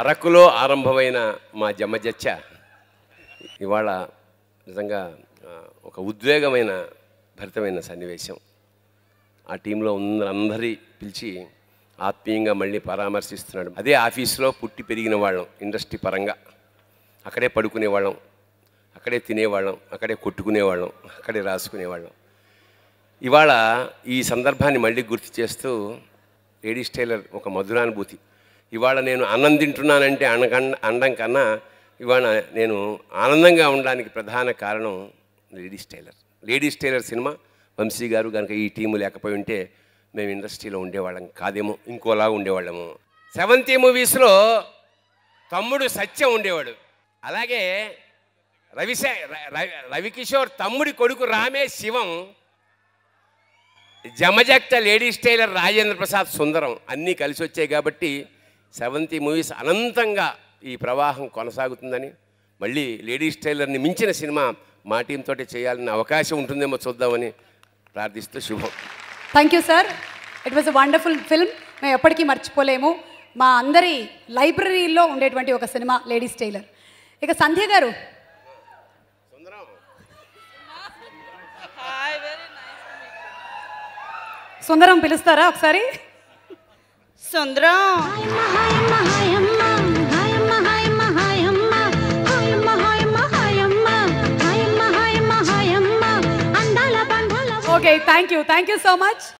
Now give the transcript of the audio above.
అరకులో ఆరంభమైన మా జమజచ్చ ఇవాళ నిజంగా ఒక ఉద్వేగమైన భరితమైన సన్నివేశం ఆ టీంలో అందరి పిలిచి ఆత్మీయంగా మళ్ళీ పరామర్శిస్తున్నాడు అదే ఆఫీస్లో పుట్టి పెరిగిన వాళ్ళం ఇండస్ట్రీ పరంగా అక్కడే పడుకునేవాళ్ళం అక్కడే తినేవాళ్ళం అక్కడే కొట్టుకునేవాళ్ళం అక్కడే రాసుకునేవాళ్ళం ఇవాళ ఈ సందర్భాన్ని మళ్ళీ గుర్తు చేస్తూ లేడీస్ టైలర్ ఒక మధురానుభూతి ఇవాళ నేను అన్నం తింటున్నానంటే అనక అనడం కన్నా ఇవాళ నేను ఆనందంగా ఉండడానికి ప్రధాన కారణం ladies tailor ladies tailor cinema Vamsi గారు కనుక ఈ టీము లేకపోయి ఉంటే మేము ఇండస్ట్రీలో ఉండేవాళ్ళం కాదేమో ఇంకోలా ఉండేవాళ్ళము సెవెంతీ మూవీస్లో తమ్ముడు సత్యం ఉండేవాడు అలాగే రవిశ రవికిషోర్ తమ్ముడి కొడుకు రామే శివం జమజక్త లేడీస్ టైలర్ రాజేంద్ర ప్రసాద్ సుందరం అన్నీ కలిసి వచ్చాయి కాబట్టి సెవెంటీ మూవీస్ అనంతంగా ఈ ప్రవాహం కొనసాగుతుందని మళ్ళీ లేడీస్ టైలర్ని మించిన సినిమా మా టీంతో చేయాలని అవకాశం ఉంటుందేమో చూద్దామని ప్రార్థిస్తూ శుభం thank you sir it was a wonderful film మేము ఎప్పటికీ మర్చిపోలేము మా అందరి లైబ్రరీలో ఉండేటువంటి ఒక సినిమా లేడీస్ టైలర్ ఇక సంధ్య గారు సుందరం పిలుస్తారా ఒకసారి सुन रहा Okay, thank you. Thank you so much.